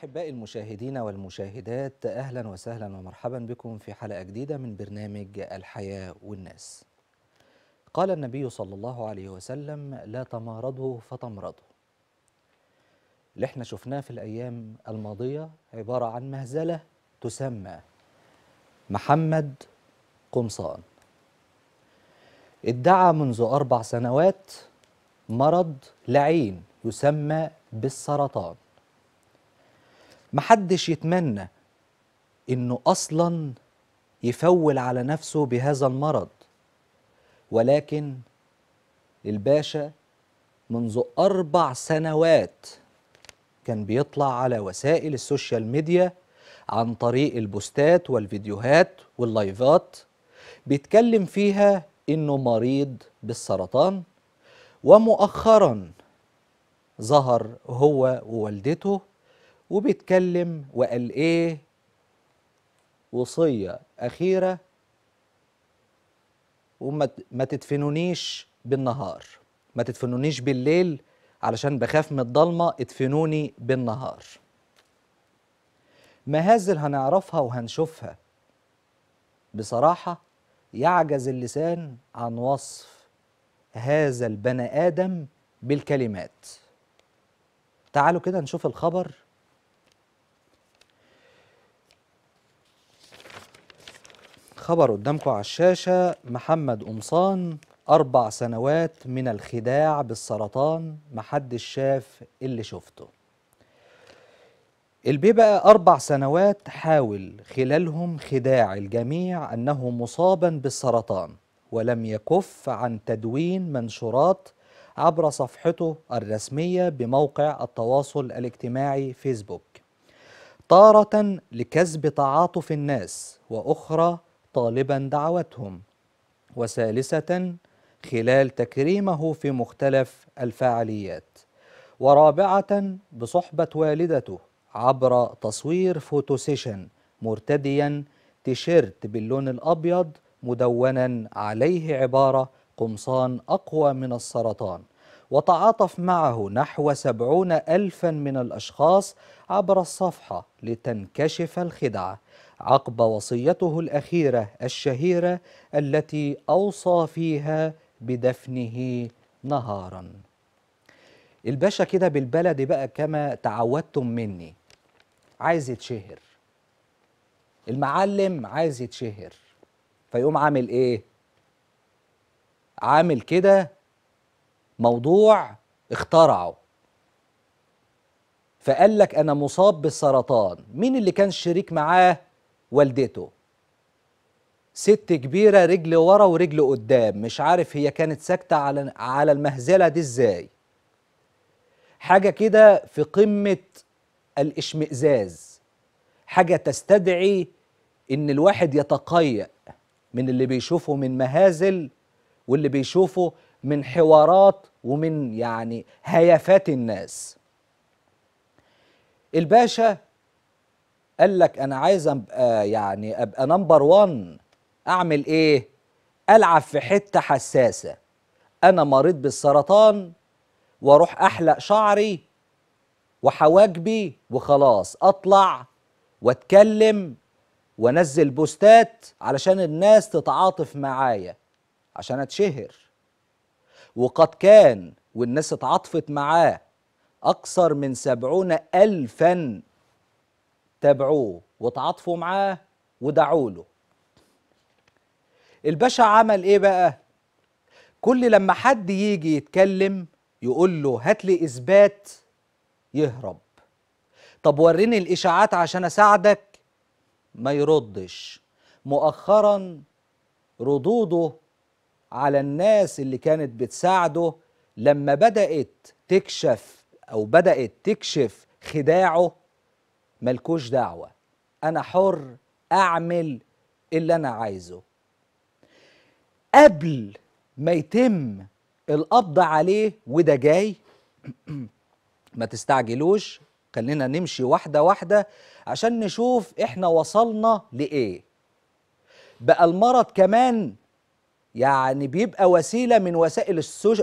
أحبائي المشاهدين والمشاهدات أهلا وسهلا ومرحبا بكم في حلقة جديدة من برنامج الحياة والناس قال النبي صلى الله عليه وسلم لا تمارضوا فتمرضوا اللي احنا شفناه في الأيام الماضية عبارة عن مهزلة تسمى محمد قمصان ادعى منذ أربع سنوات مرض لعين يسمى بالسرطان محدش يتمنى انه اصلا يفول على نفسه بهذا المرض ولكن الباشا منذ اربع سنوات كان بيطلع على وسائل السوشيال ميديا عن طريق البوستات والفيديوهات واللايفات بيتكلم فيها انه مريض بالسرطان ومؤخرا ظهر هو ووالدته وبيتكلم وقال ايه وصيه اخيره وما تدفنونيش بالنهار ما تدفنونيش بالليل علشان بخاف من الضلمه ادفنوني بالنهار مهازل هنعرفها وهنشوفها بصراحه يعجز اللسان عن وصف هذا البني ادم بالكلمات تعالوا كده نشوف الخبر الخبر قدامكم على الشاشة محمد قمصان أربع سنوات من الخداع بالسرطان محدش شاف اللي شفته البيه بقى أربع سنوات حاول خلالهم خداع الجميع أنه مصابا بالسرطان ولم يكف عن تدوين منشورات عبر صفحته الرسمية بموقع التواصل الاجتماعي فيسبوك تارة لكسب تعاطف الناس وأخرى طالبا دعوتهم وثالثة خلال تكريمه في مختلف الفعاليات ورابعة بصحبة والدته عبر تصوير فوتوسيشن مرتديا تيشيرت باللون الأبيض مدونا عليه عبارة قمصان أقوى من السرطان وتعاطف معه نحو سبعون ألفا من الأشخاص عبر الصفحة لتنكشف الخدعة عقب وصيته الأخيرة الشهيرة التي أوصى فيها بدفنه نهارا الباشا كده بالبلد بقى كما تعودتم مني عايز يتشهر المعلم عايز يتشهر فيقوم عامل ايه عامل كده موضوع اخترعه فقال لك انا مصاب بالسرطان مين اللي كان شريك معاه والدته ست كبيره رجل ورا ورجل قدام مش عارف هي كانت ساكته على على المهزله دي ازاي حاجه كده في قمه الاشمئزاز حاجه تستدعي ان الواحد يتقيأ من اللي بيشوفه من مهازل واللي بيشوفه من حوارات ومن يعني هيافات الناس الباشا قال لك انا عايز ابقى آه، يعني ابقى نمبر وان اعمل ايه العب في حته حساسه انا مريض بالسرطان واروح احلق شعري وحواجبي وخلاص اطلع واتكلم وانزل بوستات علشان الناس تتعاطف معايا عشان اتشهر وقد كان والناس اتعاطفت معاه أكثر من سبعون ألفا تابعوه وتعاطفوا معاه ودعوا له الباشا عمل ايه بقى كل لما حد يجي يتكلم يقول له هات لي اثبات يهرب طب وريني الاشاعات عشان اساعدك ما يردش مؤخرا ردوده على الناس اللي كانت بتساعده لما بدأت تكشف أو بدأت تكشف خداعه ملكوش دعوة أنا حر أعمل اللي أنا عايزه قبل ما يتم القبض عليه وده جاي ما تستعجلوش خلينا نمشي واحدة واحدة عشان نشوف احنا وصلنا لإيه بقى المرض كمان يعني بيبقى وسيله من وسائل السوش...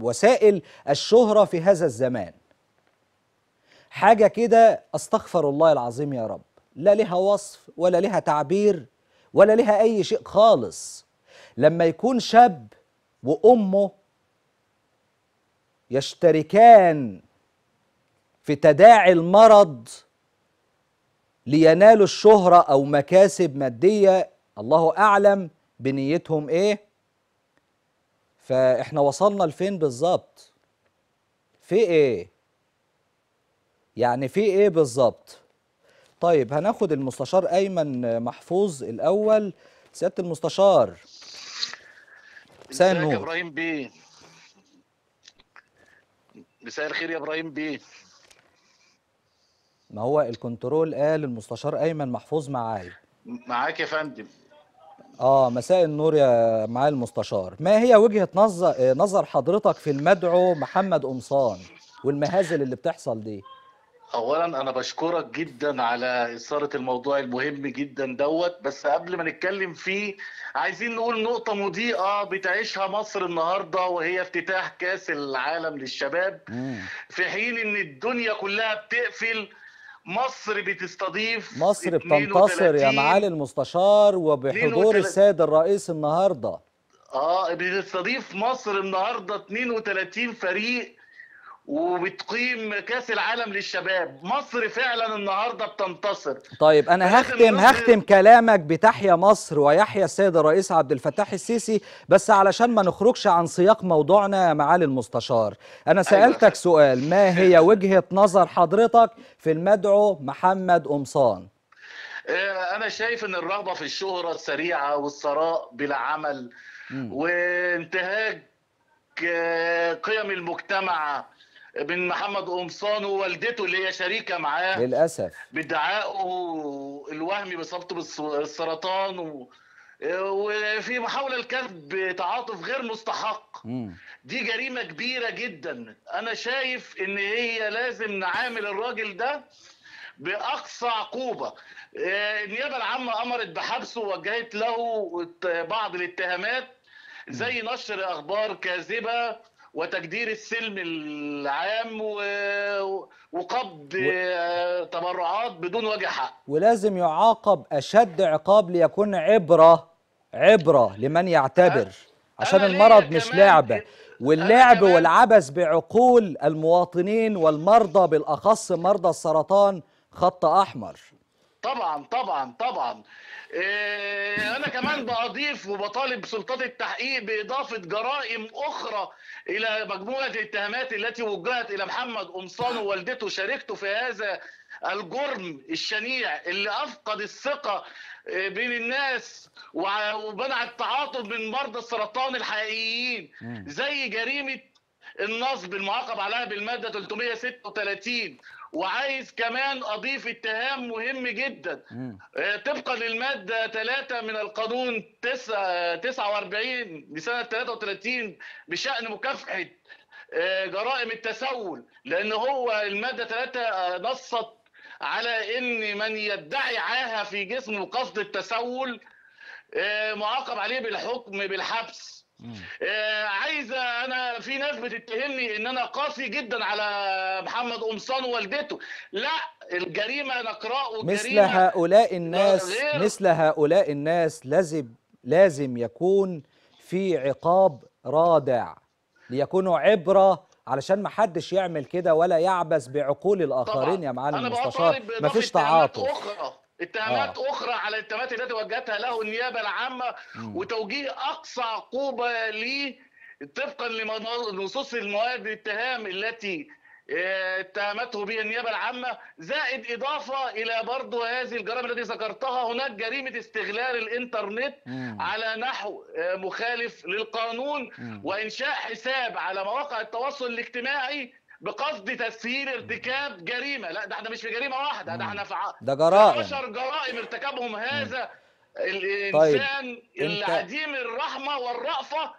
وسائل الشهره في هذا الزمان حاجه كده استغفر الله العظيم يا رب لا لها وصف ولا لها تعبير ولا لها اي شيء خالص لما يكون شاب وامه يشتركان في تداعي المرض لينالوا الشهره او مكاسب ماديه الله اعلم بنيتهم ايه فاحنا وصلنا لفين بالظبط في ايه يعني في ايه بالظبط طيب هناخد المستشار ايمن محفوظ الاول سياده المستشار مساء النور يا ابراهيم بيه مساء الخير يا ابراهيم بيه ما هو الكنترول قال المستشار ايمن محفوظ معايا معاك يا فندم اه مساء النور يا معالي المستشار ما هي وجهة نظر آه، نظر حضرتك في المدعو محمد قمصان والمهازل اللي بتحصل دي اولا انا بشكرك جدا على اثاره الموضوع المهم جدا دوت بس قبل ما نتكلم فيه عايزين نقول نقطه مضيئه بتعيشها مصر النهارده وهي افتتاح كاس العالم للشباب في حين ان الدنيا كلها بتقفل مصر بتستضيف مصر بتنتصر يا معالي المستشار وبحضور السيد الرئيس النهارده اه بتستضيف مصر النهارده 32 فريق وبتقيم كاس العالم للشباب مصر فعلا النهارده بتنتصر طيب انا هختم هختم كلامك بتحيا مصر ويحيى السيد الرئيس عبد الفتاح السيسي بس علشان ما نخرجش عن سياق موضوعنا يا معالي المستشار انا أيوة سالتك أيوة. سؤال ما هي وجهه نظر حضرتك في المدعو محمد قمصان آه، انا شايف ان الرغبه في الشهره السريعه والثراء بلا عمل وانتهاك آه، قيم المجتمع من محمد قمصان ووالدته اللي هي شريكه معاه للاسف بدعائه الوهمي باصابته بالسرطان و... وفي محاوله لكسب تعاطف غير مستحق مم. دي جريمه كبيره جدا انا شايف ان هي لازم نعامل الراجل ده باقصى عقوبه النيابه العامه امرت بحبسه ووجهت له بعض الاتهامات زي نشر اخبار كاذبه وتجدير السلم العام وقبض و... تبرعات بدون وجه حق ولازم يعاقب أشد عقاب ليكون عبرة عبرة لمن يعتبر عشان المرض مش لعبة واللعب والعبث بعقول المواطنين والمرضى بالأخص مرضى السرطان خط أحمر طبعا طبعا طبعا إيه، انا كمان بضيف وبطالب سلطات التحقيق باضافه جرائم اخرى الى مجموعه الاتهامات التي وجهت الى محمد قمصان ووالدته شاركته في هذا الجرم الشنيع اللي افقد الثقه إيه، بين الناس ومنع التعاطف من مرضى السرطان الحقيقيين زي جريمه النصب المعاقب عليها بالماده 336 وعايز كمان اضيف اتهام مهم جدا آه، طبقا للماده 3 من القانون 9 49 لسنه 33 بشان مكافحه آه، جرائم التسول لان هو الماده 3 آه، نصت على ان من يدعي عاهه في جسمه قصد التسول معاقب عليه بالحكم بالحبس آه عايزه انا في ناس بتتهمني ان انا قاسي جدا على محمد قمصان ووالدته لا الجريمه نقراء والجريمه مثل هؤلاء الناس مثل هؤلاء الناس لازم لازم يكون في عقاب رادع ليكونوا عبره علشان ما حدش يعمل كده ولا يعبث بعقول الاخرين طبعا. يا معلم المستشار مفيش تعاطف اتهامات آه. اخرى على الاتهامات التي وجهتها له النيابه العامه مم. وتوجيه اقصى عقوبه ليه طبقا لنصوص المواد الاتهام التي آه، اتهمته بها النيابه العامه زائد اضافه الى برضه هذه الجرائم التي ذكرتها هناك جريمه استغلال الانترنت مم. على نحو آه، مخالف للقانون مم. وانشاء حساب على مواقع التواصل الاجتماعي بقصد تسهيل ارتكاب جريمه لا ده احنا مش في جريمه واحده ده احنا في ده جرائم 10 جرائم ارتكبهم هذا طيب، الانسان طيب. العديم انت... الرحمه والرأفه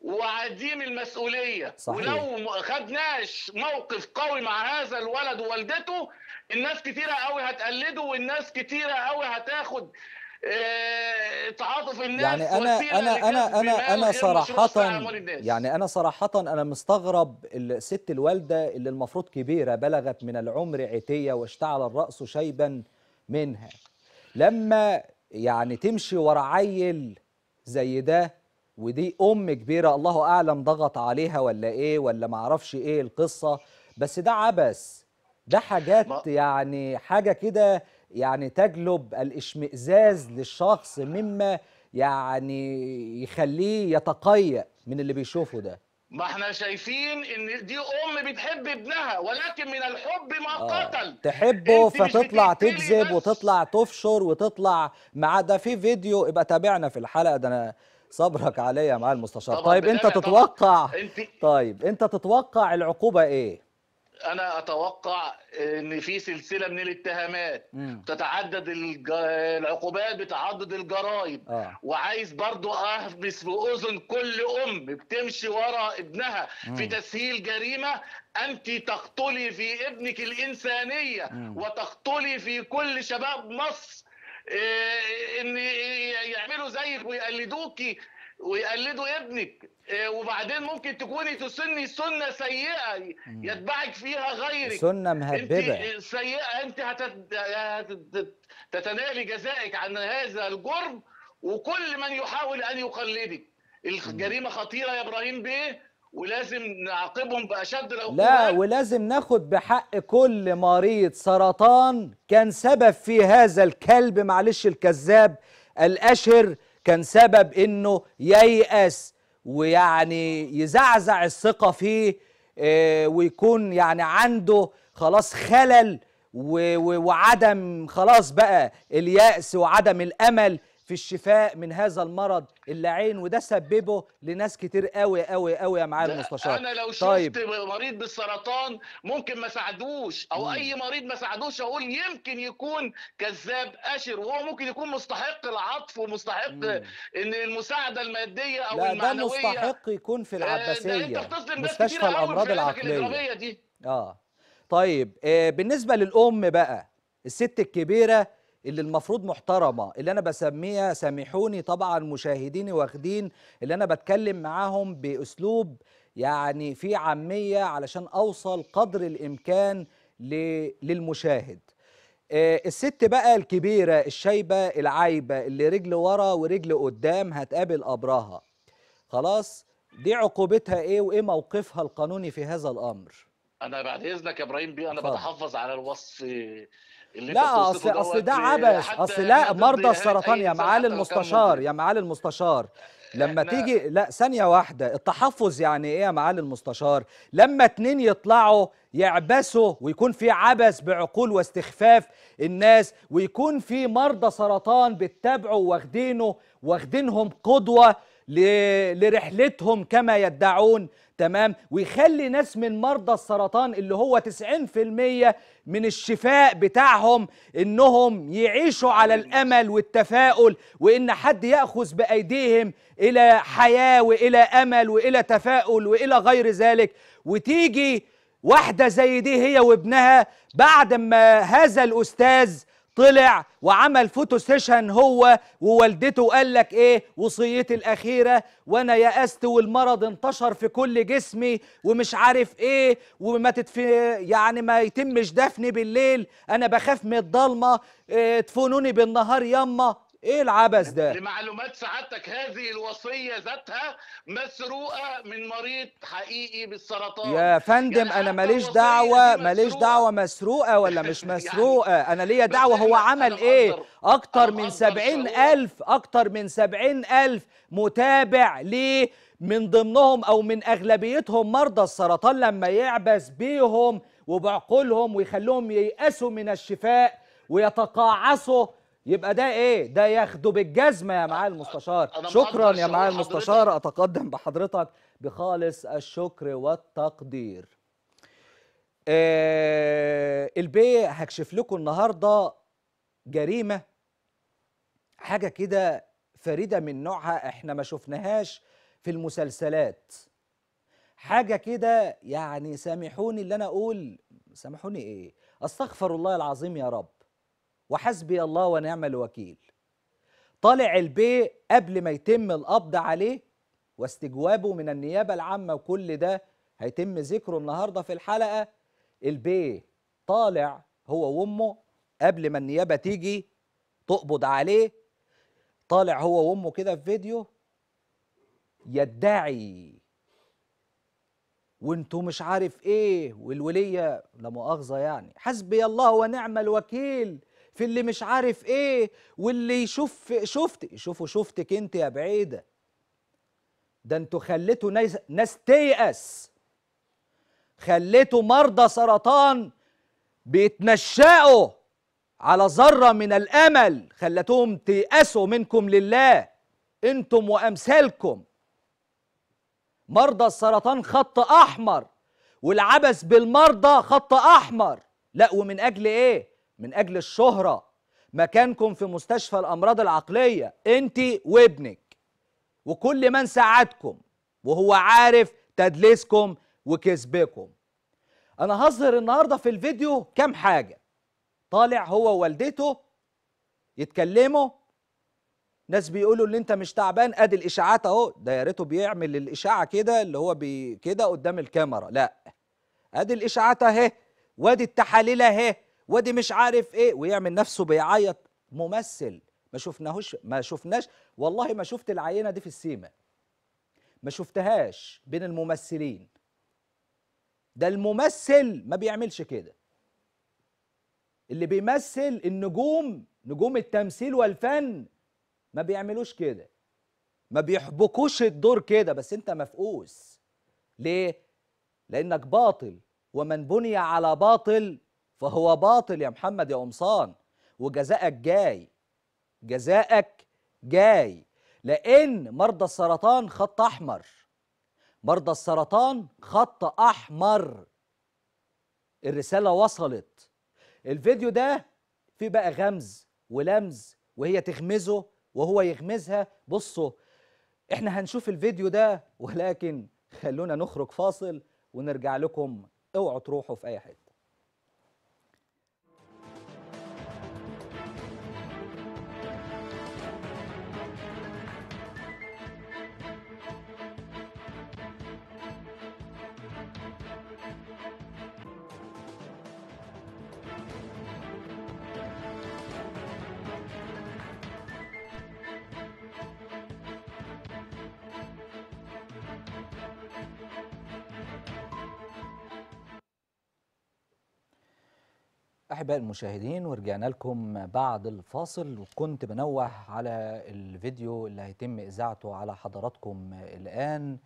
وعديم المسؤوليه صحيح. ولو ما خدناش موقف قوي مع هذا الولد ووالدته الناس كتيره قوي هتقلده والناس كتيره قوي هتاخد آه، تعاطف الناس يعني انا انا انا انا انا صراحه يعني انا صراحه انا مستغرب الست الوالده اللي المفروض كبيره بلغت من العمر عتيه واشتعل الراس شيبا منها لما يعني تمشي ورا عيل زي ده ودي ام كبيره الله اعلم ضغط عليها ولا ايه ولا ما اعرفش ايه القصه بس ده عبث ده حاجات يعني حاجه كده يعني تجلب الاشمئزاز للشخص مما يعني يخليه يتقيأ من اللي بيشوفه ده ما احنا شايفين ان دي ام بتحب ابنها ولكن من الحب ما آه. قتل تحبه فتطلع تكذب وتطلع تفشر وتطلع مع ده في فيديو ابقى تابعنا في الحلقه ده انا صبرك عليا مع المستشار طيب انت تتوقع طبعا. طيب انت تتوقع العقوبه ايه انا اتوقع ان في سلسله من الاتهامات مم. تتعدد الج... العقوبات بتعدد الجرائم آه. وعايز برضو اهبس في اذن كل ام بتمشي ورا ابنها مم. في تسهيل جريمه انت تقتلي في ابنك الانسانيه مم. وتقتلي في كل شباب مصر إيه ان يعملوا زيك ويقلدوكي ويقلدوا ابنك آه، وبعدين ممكن تكوني تسني سنه سيئه يتبعك فيها غيرك سنه مهببه انت آه، سيئه انت هتتنالي جزائك عن هذا الجرم وكل من يحاول ان يقلدك الجريمه خطيره يا ابراهيم بيه ولازم نعاقبهم باشد العقوبات لا ولازم ناخد بحق كل مريض سرطان كان سبب في هذا الكلب معلش الكذاب الاشهر كان سبب انه ييأس ويعني يزعزع الثقة فيه آه، ويكون يعني عنده خلاص خلل وعدم خلاص بقى اليأس وعدم الأمل في الشفاء من هذا المرض اللعين وده سببه لناس كتير قوي قوي قوي يا معالي المستشار انا لو شفت طيب. مريض بالسرطان ممكن ما ساعدوش او مم. اي مريض ما ساعدوش اقول يمكن يكون كذاب قاشر وهو ممكن يكون مستحق العطف ومستحق مم. ان المساعده الماديه او لا المعنويه ده مستحق يكون في آه، العباسيه مستشفى الامراض العقليه دي اه طيب آه، بالنسبه للام بقى الست الكبيره اللي المفروض محترمه اللي انا بسميها سامحوني طبعا مشاهديني واخدين اللي انا بتكلم معاهم باسلوب يعني في عاميه علشان اوصل قدر الامكان للمشاهد آه، الست بقى الكبيرة الشايبة العايبة اللي رجل ورا ورجل قدام هتقابل قبرها خلاص دي عقوبتها ايه وايه موقفها القانوني في هذا الامر انا بعد اذنك يا ابراهيم بي انا بتحفظ على الوصف لا اصل اصل ده إيه، عبث اصل لا مرضى السرطان يا إيه، معالي المستشار يا معالي المستشار لما تيجي لا ثانية واحدة التحفظ يعني ايه يا معالي المستشار لما اتنين يطلعوا يعبسوا ويكون في عبث بعقول واستخفاف الناس ويكون في مرضى سرطان بتتابعوا واخدينه واخدينهم قدوة لرحلتهم كما يدعون تمام ويخلي ناس من مرضى السرطان اللي هو 90% من الشفاء بتاعهم انهم يعيشوا على الامل والتفاؤل وان حد ياخذ بايديهم الى حياه والى امل والى تفاؤل والى غير ذلك وتيجي واحده زي دي هي وابنها بعد ما هذا الاستاذ طلع وعمل فوتو سيشن هو ووالدته قال لك ايه وصيتي الاخيره وانا يأست والمرض انتشر في كل جسمي ومش عارف ايه وما تدف يعني ما يتمش دفني بالليل انا بخاف من الضلمه ادفنوني آه، بالنهار يما ايه العبث ده لمعلومات سعادتك هذه الوصيه ذاتها مسروقه من مريض حقيقي بالسرطان يا فندم يعني انا ماليش دعوه ماليش دعوه مسروقه ولا مش يعني مسروقه يعني انا ليا دعوه هو عمل ايه اكتر من سبعين الف اكتر من سبعين الف متابع ليه من ضمنهم او من اغلبيتهم مرضى السرطان لما يعبث بيهم وبعقولهم ويخلوهم ييأسوا من الشفاء ويتقاعسوا يبقى ده ايه ده ياخده بالجزمه يا معالي المستشار شكرا يا معالي المستشار اتقدم بحضرتك بخالص الشكر والتقدير آه البي هكشف لكم النهارده جريمه حاجه كده فريده من نوعها احنا ما شفناهاش في المسلسلات حاجه كده يعني سامحوني اللي انا اقول سامحوني ايه استغفر الله العظيم يا رب وحسبي الله ونعم الوكيل طالع البيه قبل ما يتم القبض عليه واستجوابه من النيابه العامه وكل ده هيتم ذكره النهارده في الحلقه البيه طالع هو وامه قبل ما النيابه تيجي تقبض عليه طالع هو وامه كده في فيديو يدعي وانتوا مش عارف ايه والوليه لا مؤاخذه يعني حسبي الله ونعم الوكيل في اللي مش عارف ايه واللي يشوف شفت يشوفوا شفتك انت يا بعيده ده انتوا خليتوا ناس, ناس تيأس خليتوا مرضى سرطان بيتنشأوا على ذرة من الأمل خلتهم تيأسوا منكم لله أنتم وأمثالكم مرضى السرطان خط أحمر والعبث بالمرضى خط أحمر لا ومن أجل إيه؟ من أجل الشهرة مكانكم في مستشفى الأمراض العقلية أنت وابنك وكل من ساعدكم وهو عارف تدليسكم وكذبكم أنا هظهر النهاردة في الفيديو كام حاجة طالع هو ووالدته يتكلموا ناس بيقولوا اللي انت مش تعبان ادي الاشاعات اهو ده يا ريته بيعمل الاشاعه كده اللي هو بي كده قدام الكاميرا لا ادي الاشاعات اهي وادي التحاليل اهي وادي مش عارف ايه ويعمل نفسه بيعيط ممثل ما شفناهوش ما شفناش والله ما شفت العينه دي في السيما ما شفتهاش بين الممثلين ده الممثل ما بيعملش كده اللي بيمثل النجوم نجوم التمثيل والفن ما بيعملوش كده ما بيحبكوش الدور كده بس انت مفقوس ليه لانك باطل ومن بني على باطل فهو باطل يا محمد يا قمصان وجزائك جاي جزائك جاي لان مرضى السرطان خط احمر مرضى السرطان خط احمر الرساله وصلت الفيديو ده فيه بقى غمز ولمز وهي تغمزه وهو يغمزها بصوا احنا هنشوف الفيديو ده ولكن خلونا نخرج فاصل ونرجع لكم اوعوا تروحوا في اي حته أحباء المشاهدين ورجعنا لكم بعد الفاصل وكنت بنوه على الفيديو اللي هيتم إذاعته على حضراتكم الآن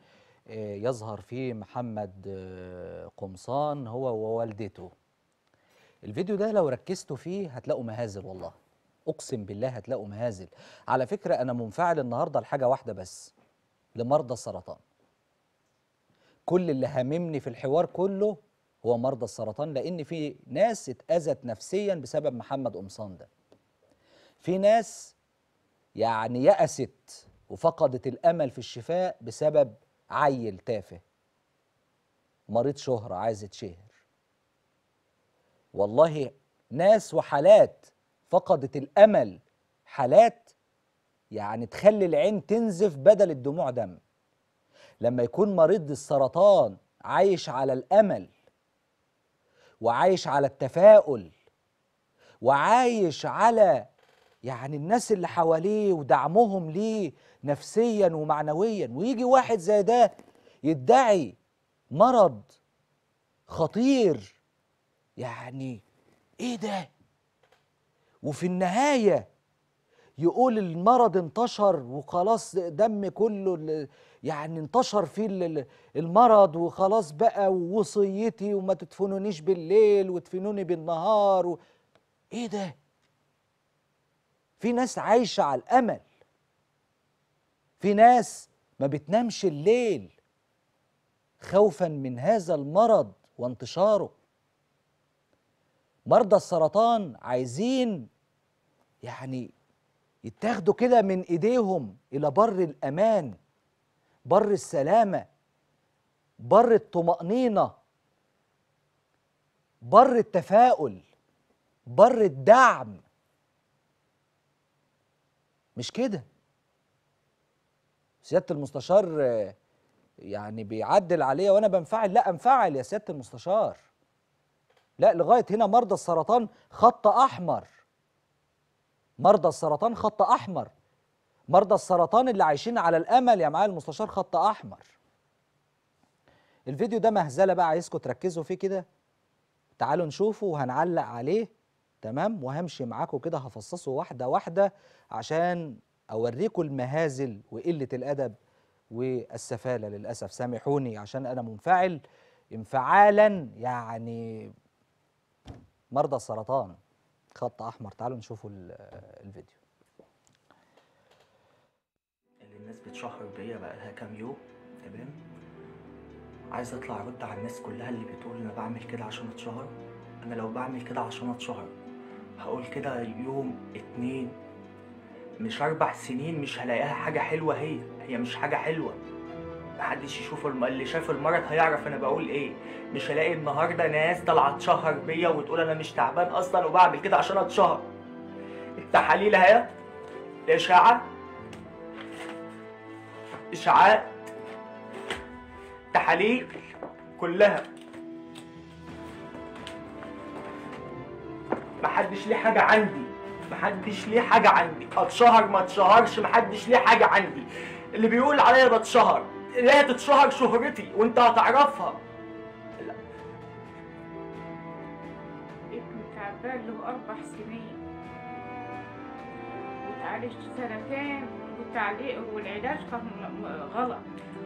آه، يظهر فيه محمد آه، قمصان هو ووالدته الفيديو ده لو ركزتوا فيه هتلاقوا مهازل والله أقسم بالله هتلاقوا مهازل على فكرة أنا منفعل النهاردة لحاجة واحدة بس لمرضى السرطان كل اللي هاممني في الحوار كله هو مرضى السرطان لان في ناس اتاذت نفسيا بسبب محمد قمصان ده في ناس يعني يأست وفقدت الامل في الشفاء بسبب عيل تافه مريض شهرة عايز يتشهر والله ناس وحالات فقدت الامل حالات يعني تخلي العين تنزف بدل الدموع دم لما يكون مريض السرطان عايش على الامل وعايش على التفاؤل وعايش على يعني الناس اللي حواليه ودعمهم ليه نفسيا ومعنويا ويجي واحد زي ده يدعي مرض خطير يعني ايه ده وفي النهايه يقول المرض انتشر وخلاص دم كله يعني انتشر فيه المرض وخلاص بقى ووصيتي وما تدفنونيش بالليل وتدفنوني بالنهار و... ايه ده في ناس عايشه على الامل في ناس ما بتنامش الليل خوفا من هذا المرض وانتشاره مرضى السرطان عايزين يعني يتاخدوا كده من ايديهم الى بر الامان بر السلامة بر الطمأنينة بر التفاؤل بر الدعم مش كده سيادة المستشار يعني بيعدل عليا وانا بنفعل لا انفعل يا سيادة المستشار لا لغاية هنا مرضى السرطان خط احمر مرضى السرطان خط احمر مرضى السرطان اللي عايشين على الامل يا معايا المستشار خط احمر الفيديو ده مهزله بقى عايزكم تركزوا فيه كده تعالوا نشوفه وهنعلق عليه تمام وهمشي معاكم كده هفصصه واحده واحده عشان اوريكم المهازل وقله الادب والسفاله للاسف سامحوني عشان انا منفعل انفعالا يعني مرضى السرطان خط احمر تعالوا نشوفوا الفيديو بنسبة بيا بقى بقالها كام يوم تمام عايز اطلع ارد على الناس كلها اللي بتقول انا بعمل كده عشان اتشهر انا لو بعمل كده عشان اتشهر هقول كده يوم اتنين مش اربع سنين مش هلاقيها حاجة حلوة هي هي مش حاجة حلوة محدش يشوف الم... اللي شاف المرض هيعرف انا بقول ايه مش هلاقي النهارده ناس طالعه تشهر بيا وتقول انا مش تعبان اصلا وبعمل كده عشان اتشهر التحاليل اهي الاشعه اشعاع تحاليل كلها محدش ليه حاجه عندي محدش ليه حاجه عندي اتشهر ما اتشهرش محدش ليه حاجه عندي اللي بيقول عليا بتشهر لا تتشهر شهرتي وانت هتعرفها لا ابنك له اربع سنين وتعالج سنتين والتعليق والعلاج غلط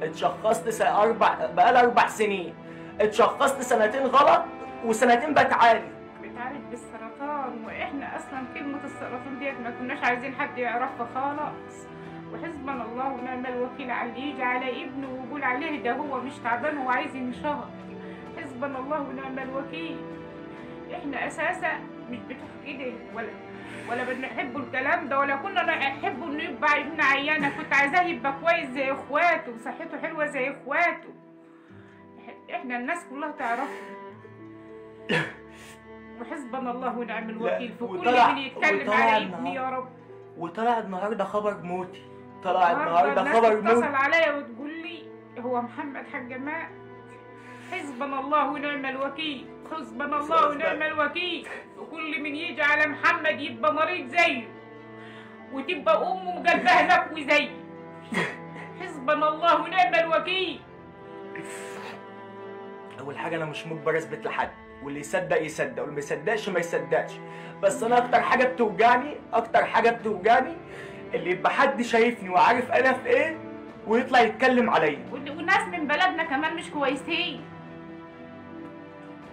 اتشخصت اربع بقالي اربع سنين اتشخصت سنتين غلط وسنتين بتعالج بتعالج بالسرطان واحنا اصلا كلمه السرطان ديت ما كناش عايزين حد يعرفها خالص وحسبنا الله ونعم الوكيل على اللي يجي على ابنه ويقول عليه ده هو مش تعبان هو عايز ينشهر حسبنا الله ونعم الوكيل احنا اساسا مش بتوع ايديه ولا ولا بنحبوا الكلام ده ولا كنا نحبوا انه يبقى ابن عيانه كنت عايزاه يبقى كويس زي اخواته وصحته حلوه زي اخواته احنا الناس كلها تعرفه وحسبنا الله ونعم الوكيل في كل من يتكلم على ابني يا رب وطلع النهارده خبر موتي طلع النهارده خبر موتي اتصل عليا وتقول لي هو محمد حاج جمال حزبنا الله ونعم الوكيل حزبنا الله ونعم الوكيل وكل من يجي على محمد يبقى مريض زيه وتبقى امه مجبهه زكوي زيه حزبنا الله ونعم الوكيل اول حاجه انا مش مجبر اثبت لحد واللي يصدق يصدق واللي ما يصدقش ما يصدقش بس انا اكتر حاجه بتوجعني اكتر حاجه بتوجعني اللي يبقى حد شايفني وعارف انا في ايه ويطلع يتكلم عليا والناس من بلدنا كمان مش كويسين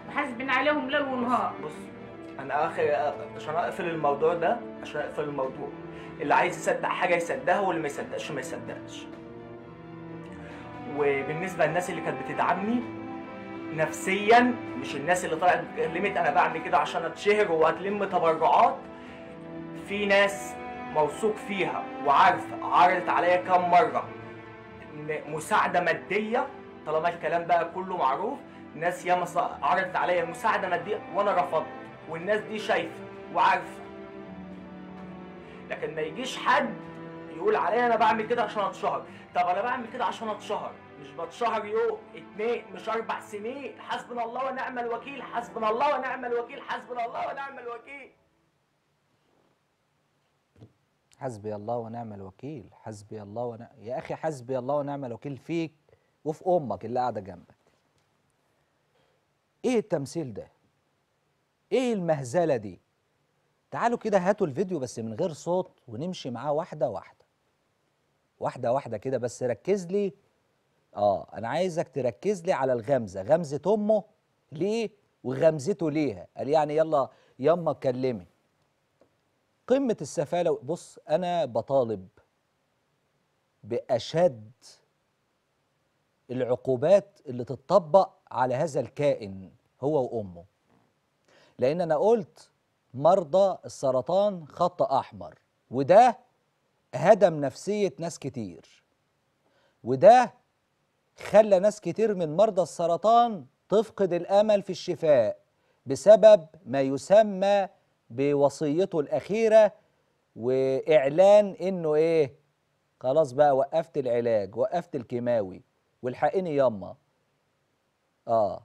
محاسبين عليهم ليل ونهار بص انا اخر عشان اقفل الموضوع ده عشان اقفل الموضوع اللي عايز يصدق حاجه يصدقها واللي ما يصدقش ما يصدقش وبالنسبه للناس اللي كانت بتدعمني نفسيا مش الناس اللي طلعت اتكلمت انا بعمل كده عشان اتشهر وهتلم تبرعات في ناس موثوق فيها وعارفه عرضت عليا كم مره مساعده ماديه طالما الكلام بقى كله معروف ناس ياما عرضت عليا مساعده ماديه وانا رفضت والناس دي شايفه وعارفه لكن ما يجيش حد يقول عليا انا بعمل كده عشان اتشهر طب انا بعمل كده عشان اتشهر مش بتشهر يوم اتنين مش اربع سنين حسبنا الله ونعم الوكيل حسبنا الله ونعم الوكيل حسبنا الله ونعم الوكيل حسبي الله ونعم الوكيل حسبي الله ونعم يا اخي حسبي الله ونعم الوكيل فيك وفي امك اللي قاعده جنبك ايه التمثيل ده ايه المهزله دي تعالوا كده هاتوا الفيديو بس من غير صوت ونمشي معاه واحده واحده واحده واحده كده بس ركز لي اه انا عايزك تركز لي على الغمزه غمزه امه ليه وغمزته ليها قال يعني يلا يما اتكلمي قمه السفاله بص انا بطالب باشد العقوبات اللي تتطبق على هذا الكائن هو وامه لان انا قلت مرضى السرطان خط احمر وده هدم نفسيه ناس كتير وده خلى ناس كتير من مرضى السرطان تفقد الامل في الشفاء بسبب ما يسمى بوصيته الاخيره واعلان انه ايه خلاص بقى وقفت العلاج وقفت الكيماوي والحقني يما اه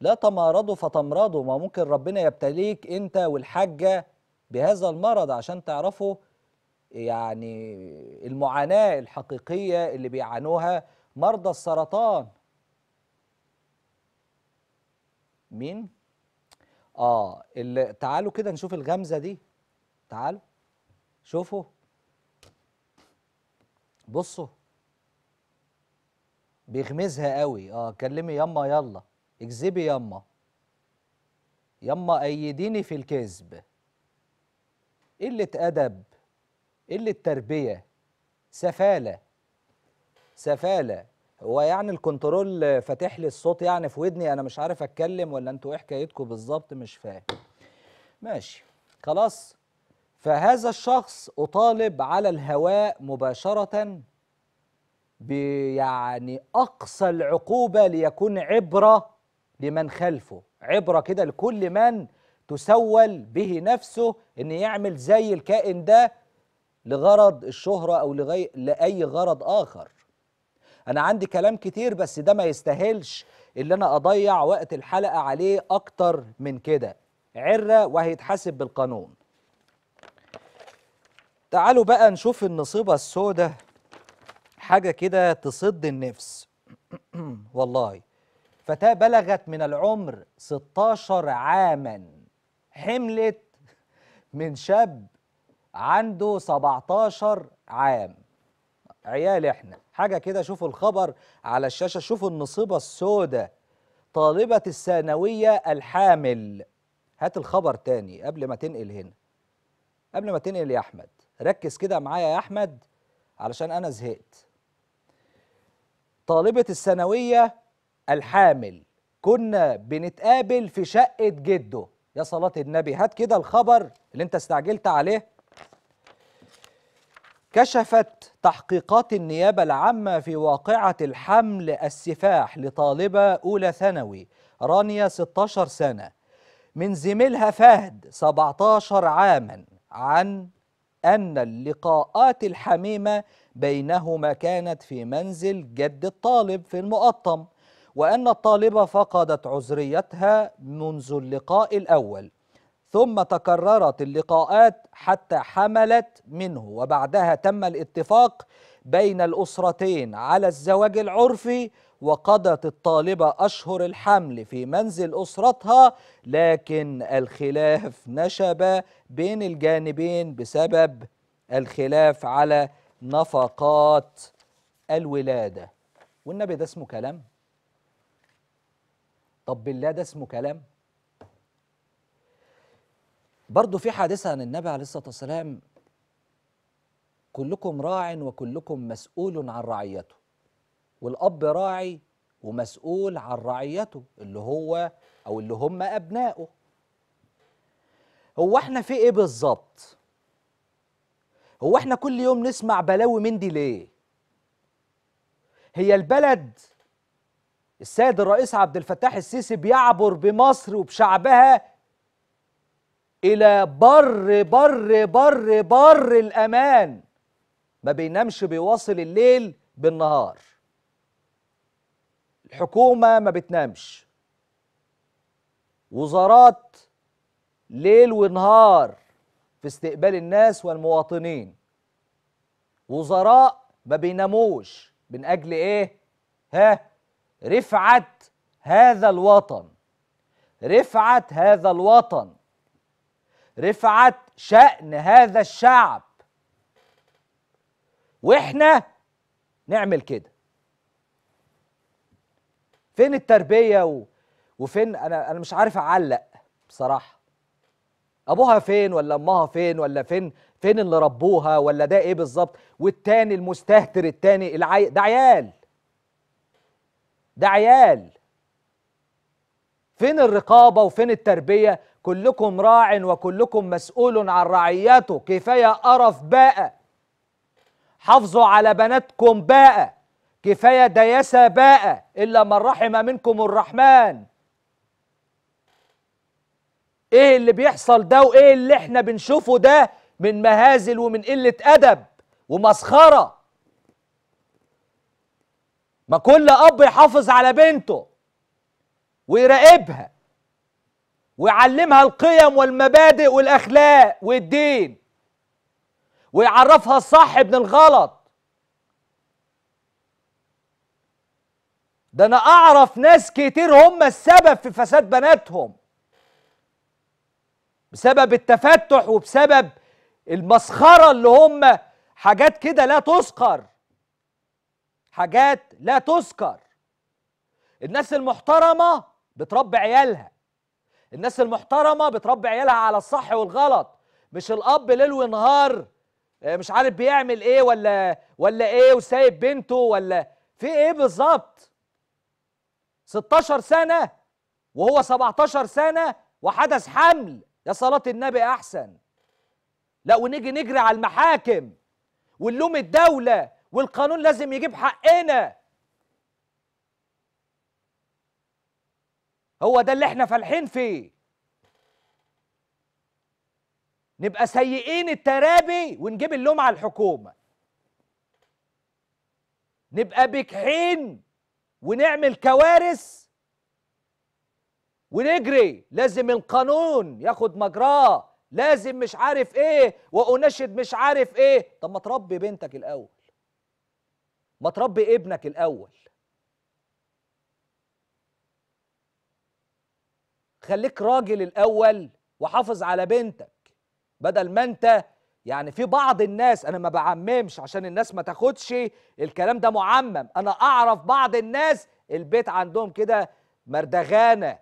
لا تمارضوا فتمرضوا ما ممكن ربنا يبتليك انت والحاجه بهذا المرض عشان تعرفوا يعني المعاناه الحقيقيه اللي بيعانوها مرضى السرطان مين اه اللي تعالوا كده نشوف الغمزه دي تعالوا شوفوا بصوا بيغمزها قوي اه كلمي يما يلا اكذبي يما يما ايديني في الكذب قله ادب قله تربيه سفاله سفاله هو يعني الكنترول فاتح لي الصوت يعني في ودني انا مش عارف اتكلم ولا انتوا ايه حكايتكم بالظبط مش فاهم ماشي خلاص فهذا الشخص اطالب على الهواء مباشره بيعني أقصى العقوبة ليكون عبرة لمن خلفه عبرة كده لكل من تسول به نفسه أن يعمل زي الكائن ده لغرض الشهرة أو لغي... لأي غرض آخر أنا عندي كلام كتير بس ده ما يستاهلش اللي أنا أضيع وقت الحلقة عليه أكتر من كده عرة وهيتحاسب بالقانون تعالوا بقى نشوف النصيبة السوداء حاجة كده تصد النفس والله فتاة بلغت من العمر 16 عاما حملت من شاب عنده 17 عام عيال احنا حاجة كده شوفوا الخبر على الشاشة شوفوا النصيبة السوداء طالبة الثانوية الحامل هات الخبر تاني قبل ما تنقل هنا قبل ما تنقل يا أحمد ركز كده معايا يا أحمد علشان أنا زهقت طالبة الثانوية الحامل كنا بنتقابل في شقة جده يا صلاة النبي هات كده الخبر اللي انت استعجلت عليه كشفت تحقيقات النيابة العامة في واقعة الحمل السفاح لطالبة أولى ثانوي رانيا 16 سنة من زميلها فهد 17 عاما عن أن اللقاءات الحميمة بينهما كانت في منزل جد الطالب في المقطم وأن الطالبة فقدت عذريتها منذ اللقاء الأول ثم تكررت اللقاءات حتى حملت منه وبعدها تم الاتفاق بين الأسرتين على الزواج العرفي وقضت الطالبة أشهر الحمل في منزل أسرتها لكن الخلاف نشب بين الجانبين بسبب الخلاف على نفقات الولادة والنبي ده اسمه كلام طب بالله ده اسمه كلام برضو في حادثة عن النبي عليه الصلاة والسلام كلكم راع وكلكم مسؤول عن رعيته والأب راعي ومسؤول عن رعيته اللي هو أو اللي هم أبنائه هو احنا في ايه بالظبط هو احنا كل يوم نسمع بلاوي من دي ليه هي البلد السيد الرئيس عبد الفتاح السيسي بيعبر بمصر وبشعبها الى بر بر بر بر الامان ما بينامش بيواصل الليل بالنهار الحكومه ما بتنامش وزارات ليل ونهار في استقبال الناس والمواطنين وزراء ما بيناموش من اجل ايه ها رفعه هذا الوطن رفعه هذا الوطن رفعه شان هذا الشعب واحنا نعمل كده فين التربيه و... وفين انا انا مش عارف اعلق بصراحه ابوها فين ولا امها فين ولا فين فين اللي ربوها ولا ده ايه بالظبط والتاني المستهتر التاني العي... ده عيال ده عيال فين الرقابة وفين التربية كلكم راع وكلكم مسؤول عن رعيته كفاية قرف بقى حافظوا على بناتكم بقى كفاية دياسة بقى إلا من رحم منكم الرحمن ايه اللي بيحصل ده وايه اللي احنا بنشوفه ده من مهازل ومن قله ادب ومسخره ما كل اب يحافظ على بنته ويراقبها ويعلمها القيم والمبادئ والاخلاق والدين ويعرفها الصح من الغلط ده انا اعرف ناس كتير هم السبب في فساد بناتهم بسبب التفتح وبسبب المسخره اللي هم حاجات كده لا تذكر حاجات لا تذكر الناس المحترمه بتربي عيالها الناس المحترمه بتربي عيالها على الصح والغلط مش الاب ليل ونهار آه، مش عارف بيعمل ايه ولا ولا ايه وسايب بنته ولا في ايه بالظبط 16 سنه وهو 17 سنه وحدث حمل يا صلاة النبي أحسن لا ونيجي نجري على المحاكم ونلوم الدولة والقانون لازم يجيب حقنا هو ده اللي احنا فالحين فيه نبقى سيئين الترابي ونجيب اللوم على الحكومة نبقى بكحين ونعمل كوارث ونجري لازم القانون ياخد مجراه لازم مش عارف ايه واناشد مش عارف ايه طب ما تربي بنتك الاول ما تربي ابنك الاول خليك راجل الاول وحافظ على بنتك بدل ما انت يعني في بعض الناس انا ما بعممش عشان الناس ما تاخدش الكلام ده معمم انا اعرف بعض الناس البيت عندهم كده مردغانه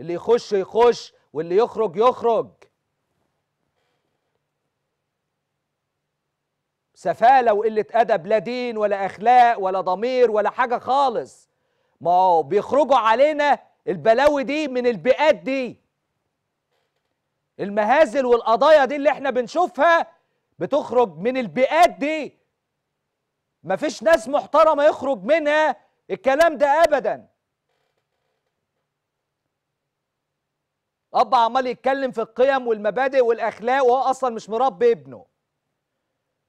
اللي يخش يخش واللي يخرج يخرج سفالة وقلة أدب لا دين ولا أخلاق ولا ضمير ولا حاجة خالص ما هو بيخرجوا علينا البلاوي دي من البيئات دي المهازل والقضايا دي اللي احنا بنشوفها بتخرج من البيئات دي مفيش ناس محترمة يخرج منها الكلام ده أبداً اب عمال يتكلم في القيم والمبادئ والاخلاق وهو اصلا مش مربي ابنه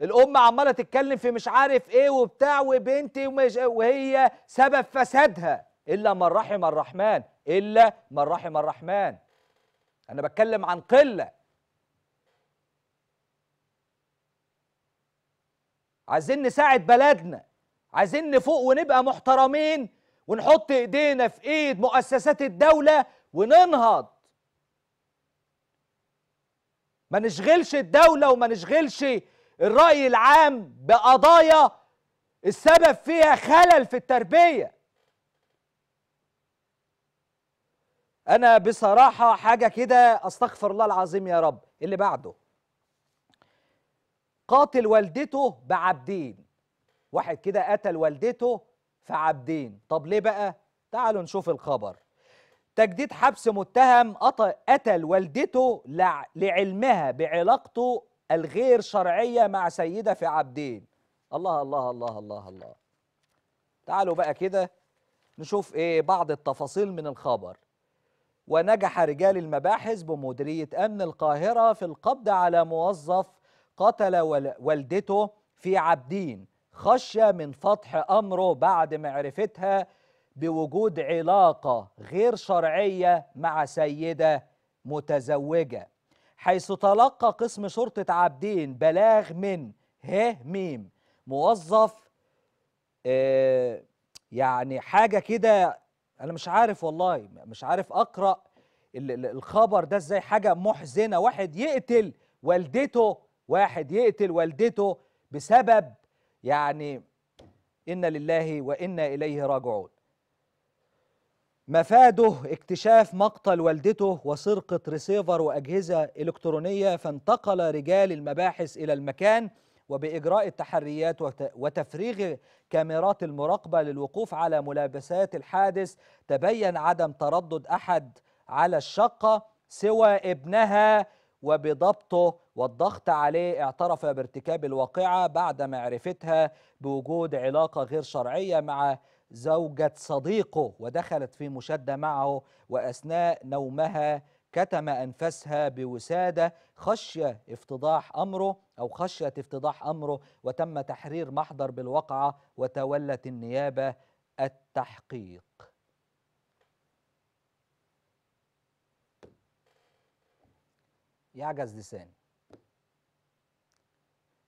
الام عماله تتكلم في مش عارف ايه وبتاع وبنتي وهي سبب فسادها الا من رحم الرحمن الا من رحم الرحمن انا بتكلم عن قله عايزين نساعد بلدنا عايزين نفوق ونبقى محترمين ونحط ايدينا في ايد مؤسسات الدوله وننهض ما نشغلش الدولة وما نشغلش الرأي العام بقضايا السبب فيها خلل في التربية أنا بصراحة حاجة كده أستغفر الله العظيم يا رب اللي بعده قاتل والدته بعبدين واحد كده قتل والدته في عبدين طب ليه بقى تعالوا نشوف الخبر تجديد حبس متهم قتل والدته لعلمها بعلاقته الغير شرعية مع سيدة في عبدين الله الله الله الله الله تعالوا بقى كده نشوف ايه بعض التفاصيل من الخبر ونجح رجال المباحث بمديرية أمن القاهرة في القبض على موظف قتل والدته في عبدين خشية من فضح أمره بعد معرفتها بوجود علاقة غير شرعية مع سيدة متزوجة حيث تلقى قسم شرطة عابدين بلاغ من ه ميم موظف آه يعني حاجة كده أنا مش عارف والله مش عارف أقرأ الخبر ده ازاي حاجة محزنة واحد يقتل والدته واحد يقتل والدته بسبب يعني إنا لله وإنا إليه راجعون مفاده اكتشاف مقتل والدته وسرقة ريسيفر وأجهزة إلكترونية فانتقل رجال المباحث إلى المكان وبإجراء التحريات وتفريغ كاميرات المراقبة للوقوف على ملابسات الحادث تبين عدم تردد أحد على الشقة سوى ابنها وبضبطه والضغط عليه اعترف بارتكاب الواقعة بعد معرفتها بوجود علاقة غير شرعية مع زوجة صديقه ودخلت في مشادة معه وأثناء نومها كتم أنفاسها بوسادة خشية افتضاح أمره أو خشية افتضاح أمره وتم تحرير محضر بالوقعة وتولت النيابة التحقيق يعجز لساني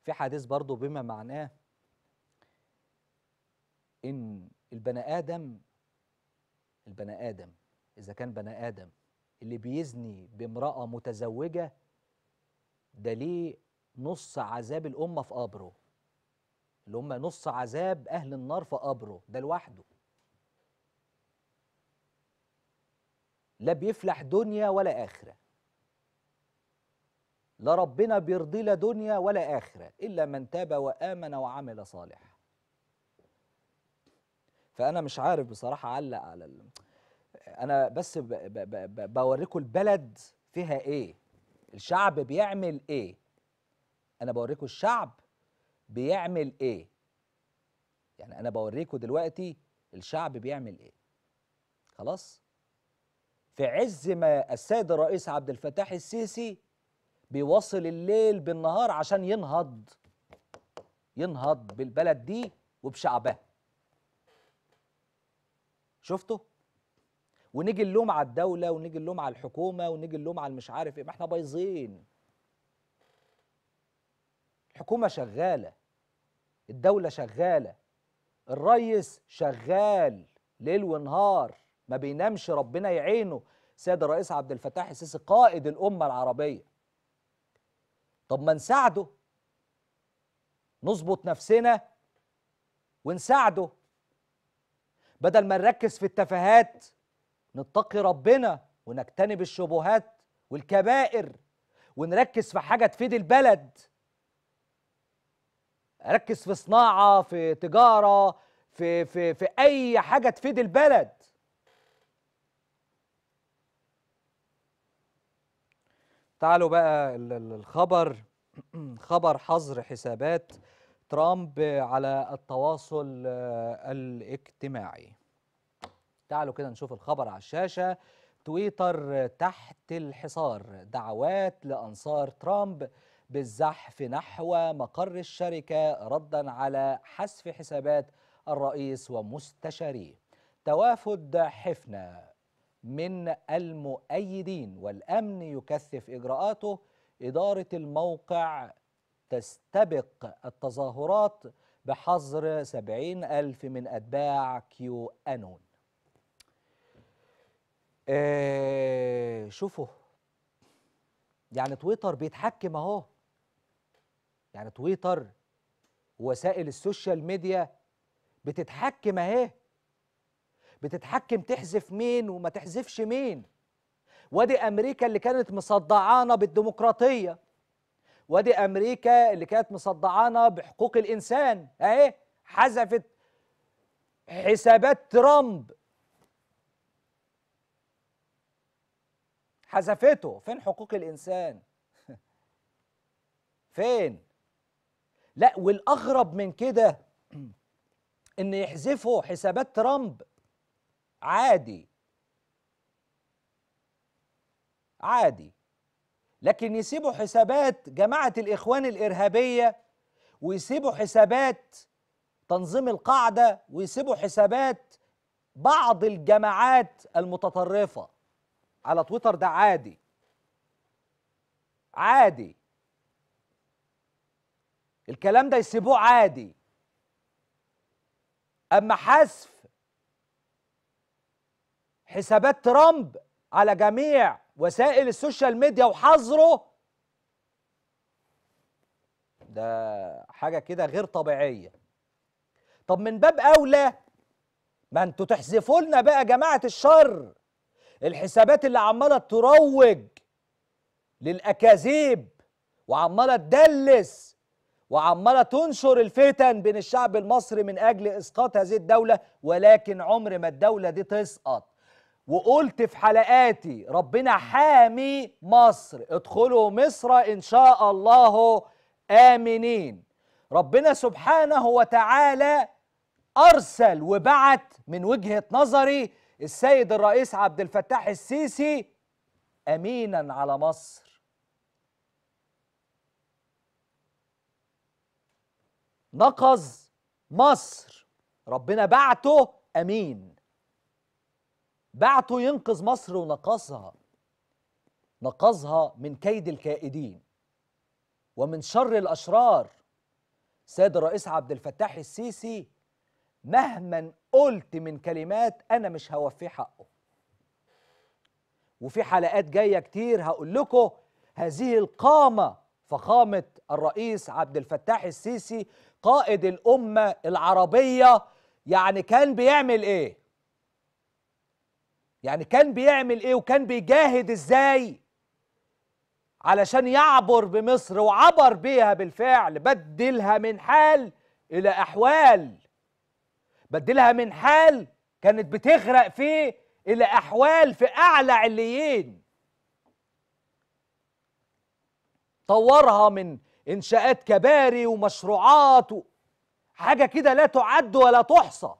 في حديث برضه بما معناه إن البني آدم البني آدم إذا كان بني آدم اللي بيزني بامرأة متزوجة ده ليه نص عذاب الأمة في قبره اللي هم نص عذاب أهل النار في قبره ده لوحده لا بيفلح دنيا ولا آخرة لا ربنا بيرضي لا دنيا ولا آخرة إلا من تاب وآمن وعمل صالحا فانا مش عارف بصراحه اعلق على ال... انا بس ب... ب... ب... بوريكم البلد فيها ايه الشعب بيعمل ايه انا بوريكم الشعب بيعمل ايه يعني انا بوريكم دلوقتي الشعب بيعمل ايه خلاص في عز ما السيد الرئيس عبد الفتاح السيسي بيواصل الليل بالنهار عشان ينهض ينهض بالبلد دي وبشعبها شفتوا ونيجي اللوم على الدوله ونيجي اللوم على الحكومه ونيجي اللوم على مش عارف ايه ما احنا بايظين الحكومه شغاله الدوله شغاله الريس شغال ليل ونهار ما بينامش ربنا يعينه سيد الرئيس عبد الفتاح السيسي قائد الامه العربيه طب ما نساعده نظبط نفسنا ونساعده بدل ما نركز في التفاهات نتقي ربنا ونجتنب الشبهات والكبائر ونركز في حاجه تفيد البلد ركز في صناعه في تجاره في في في اي حاجه تفيد البلد تعالوا بقى الخبر خبر حظر حسابات ترامب على التواصل آه، الاجتماعي تعالوا كده نشوف الخبر على الشاشة تويتر تحت الحصار دعوات لأنصار ترامب بالزحف نحو مقر الشركة ردا على حذف حسابات الرئيس ومستشاريه توافد حفنة من المؤيدين والأمن يكثف إجراءاته إدارة الموقع تستبق التظاهرات بحظر 70 ألف من أتباع كيو أنون آه شوفوا يعني تويتر بيتحكم اهو يعني تويتر وسائل السوشيال ميديا بتتحكم اهي بتتحكم تحذف مين وما تحذفش مين وادي امريكا اللي كانت مصدعانا بالديمقراطيه وادي امريكا اللي كانت مصدعانا بحقوق الانسان اهي حذفت حسابات ترامب حذفته فين حقوق الانسان فين لا والاغرب من كده ان يحذفوا حسابات ترامب عادي عادي لكن يسيبوا حسابات جماعة الإخوان الإرهابية ويسيبوا حسابات تنظيم القاعدة ويسيبوا حسابات بعض الجماعات المتطرفة على تويتر ده عادي عادي الكلام ده يسيبوه عادي أما حذف حسابات ترامب على جميع وسائل السوشيال ميديا وحظره ده حاجة كده غير طبيعية طب من باب أولى ما انتوا تحذفوا لنا بقى جماعة الشر الحسابات اللي عمالة تروج للأكاذيب وعمالة تدلس وعمالة تنشر الفتن بين الشعب المصري من أجل إسقاط هذه الدولة ولكن عمر ما الدولة دي تسقط وقلت في حلقاتي ربنا حامي مصر ادخلوا مصر ان شاء الله امنين ربنا سبحانه وتعالى ارسل وبعت من وجهه نظري السيد الرئيس عبد الفتاح السيسي امينا على مصر نقص مصر ربنا بعته امين بعته ينقذ مصر ونقصها نقصها من كيد الكائدين ومن شر الأشرار سيد الرئيس عبد الفتاح السيسي مهما قلت من كلمات أنا مش هوفيه حقه وفي حلقات جاية كتير هقول لكم هذه القامة فخامة الرئيس عبد الفتاح السيسي قائد الأمة العربية يعني كان بيعمل إيه يعني كان بيعمل ايه وكان بيجاهد ازاي علشان يعبر بمصر وعبر بيها بالفعل بدلها من حال الى احوال بدلها من حال كانت بتغرق فيه الى احوال في اعلى عليين طورها من انشاءات كباري ومشروعات حاجه كده لا تعد ولا تحصى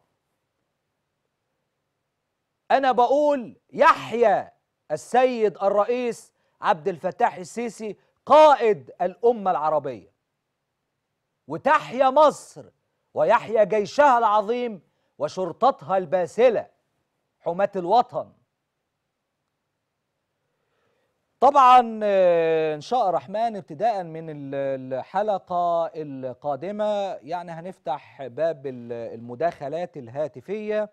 أنا بقول يحيى السيد الرئيس عبد الفتاح السيسي قائد الأمة العربية وتحيا مصر ويحيا جيشها العظيم وشرطتها الباسلة حماة الوطن طبعا آه، إن شاء الرحمن ابتداء من الحلقة القادمة يعني هنفتح باب المداخلات الهاتفية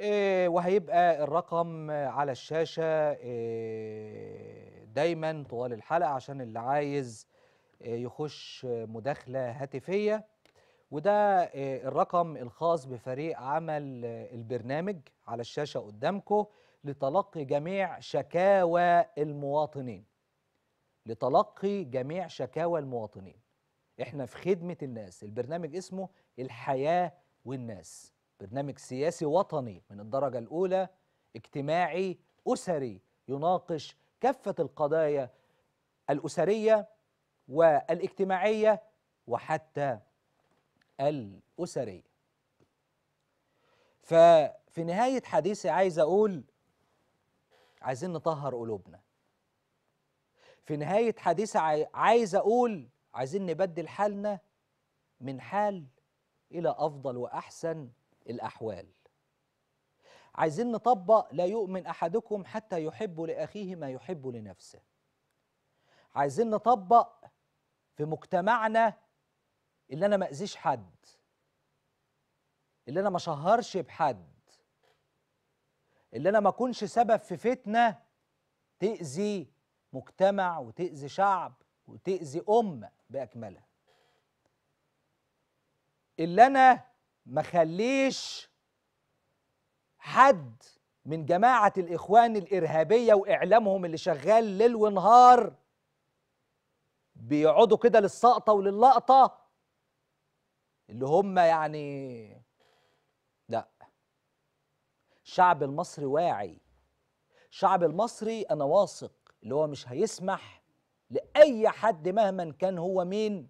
آه، وهيبقى الرقم على الشاشة آه، دايما طوال الحلقة عشان اللي عايز آه، يخش مداخلة هاتفية وده الرقم الخاص بفريق عمل البرنامج على الشاشة قدامكم لتلقي جميع شكاوى المواطنين لتلقي جميع شكاوى المواطنين احنا في خدمة الناس البرنامج اسمه الحياة والناس برنامج سياسي وطني من الدرجة الأولى اجتماعي أسري يناقش كافة القضايا الأسرية والاجتماعية وحتى الأسرية ففي نهاية حديثي عايز أقول عايزين نطهر قلوبنا في نهاية حديثي عايز أقول عايزين نبدل حالنا من حال إلى أفضل وأحسن الأحوال عايزين نطبق لا يؤمن أحدكم حتى يحب لأخيه ما يحب لنفسه عايزين نطبق في مجتمعنا اللي أنا ما أذيش حد اللي أنا ما شهرش بحد اللي أنا ما أكونش سبب في فتنة تأذي مجتمع وتأذي شعب وتأذي أمة بأكملها اللي أنا ما خليش حد من جماعة الإخوان الإرهابية وإعلامهم اللي شغال ليل ونهار بيقعدوا كده للسقطة وللقطة اللي هم يعني لا الشعب المصري واعي الشعب المصري أنا واثق اللي هو مش هيسمح لأي حد مهما كان هو مين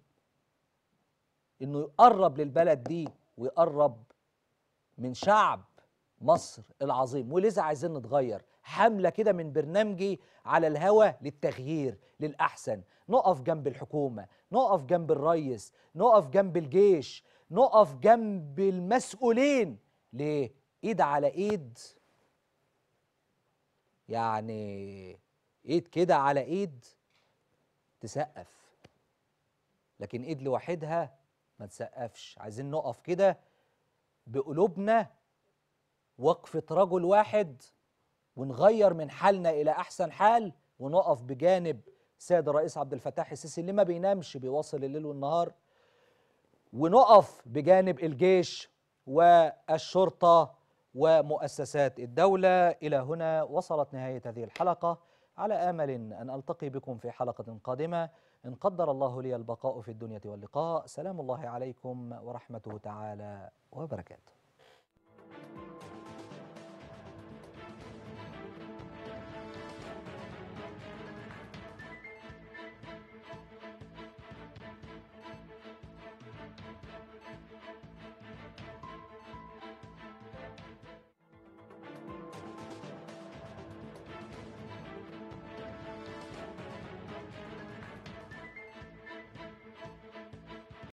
إنه يقرب للبلد دي ويقرب من شعب مصر العظيم ولذا عايزين نتغير حملة كده من برنامجي على الهوى للتغيير للأحسن نقف جنب الحكومة نقف جنب الريس نقف جنب الجيش نقف جنب المسؤولين ليه؟ ايد على ايد يعني ايد كده على ايد تسقف لكن ايد لوحدها ما تسقفش عايزين نقف كده بقلوبنا وقفة رجل واحد ونغير من حالنا إلى أحسن حال ونقف بجانب سيد الرئيس عبد الفتاح السيسي اللي ما بينامش بيواصل الليل والنهار ونقف بجانب الجيش والشرطة ومؤسسات الدولة إلى هنا وصلت نهاية هذه الحلقة على آمل أن ألتقي بكم في حلقة قادمة إن قدر الله لي البقاء في الدنيا واللقاء سلام الله عليكم ورحمته تعالى وبركاته